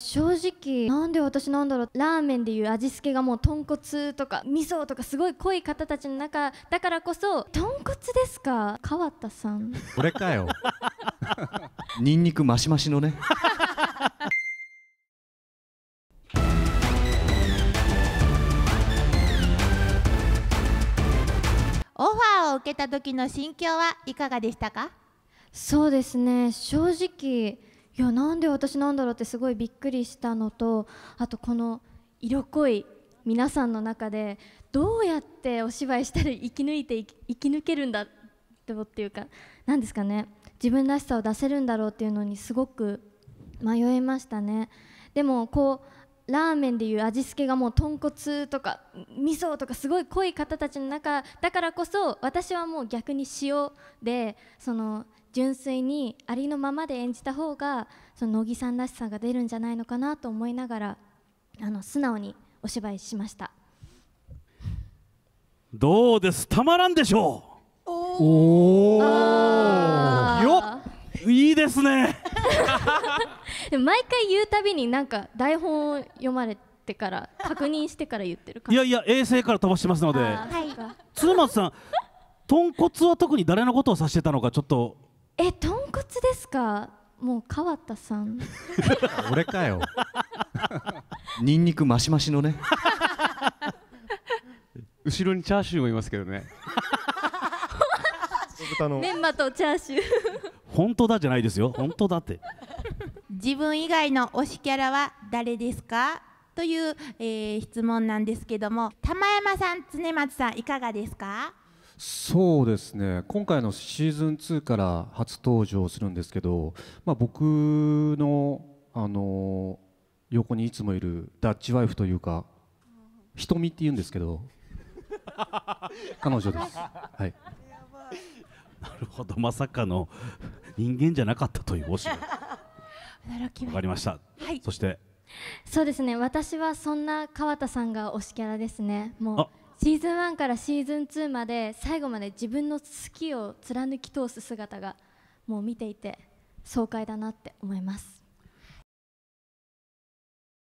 正直なんで私なんだろうラーメンでいう味付けがもう豚骨とか味噌とかすごい濃い方たちの中だからこそ豚骨ですか川田さんこれかよニンニクマシマシのねオファーを受けた時の心境はいかがでしたかそうですね正直いやなんで私なんだろうってすごいびっくりしたのとあとこの色濃い皆さんの中でどうやってお芝居したら生き抜いて生き抜けるんだっていうか何ですかね自分らしさを出せるんだろうっていうのにすごく迷いましたねでもこうラーメンでいう味付けがもう豚骨とか味噌とかすごい濃い方たちの中だからこそ私はもう逆に塩でその純粋にありのままで演じた方がその乃木さんらしさが出るんじゃないのかなと思いながらあの素直にお芝居しましたどうですたまらんでしょうおおよっいいですね で毎回言うたびになんか台本を読まれてから確認してから言ってるいやいや衛星から飛ばしてますのではい、鶴松さん豚骨は特に誰のことを指してたのかちょっとえ豚骨ですかもう川田さん俺かよニンニクマシマシのね後ろにチャーシューもいますけどね豚の メンマとチャーシュー本当だじゃないですよ本当だって自分以外の推しキャラは誰ですかという、えー、質問なんですけども玉山さん常松さんいかがですかそうですね今回のシーズン2から初登場するんですけど、まあ、僕の、あの横にいつもいるダッチワイフというか瞳って言うんですけど 彼女です。はい、なるほどまさかの人間じゃなかったというお芝居。わかりました。はい、そしてそうですね私はそんな川田さんが推しキャラですねもシーズン1からシーズン2まで最後まで自分の好きを貫き通す姿がもう見ていて爽快だなって思います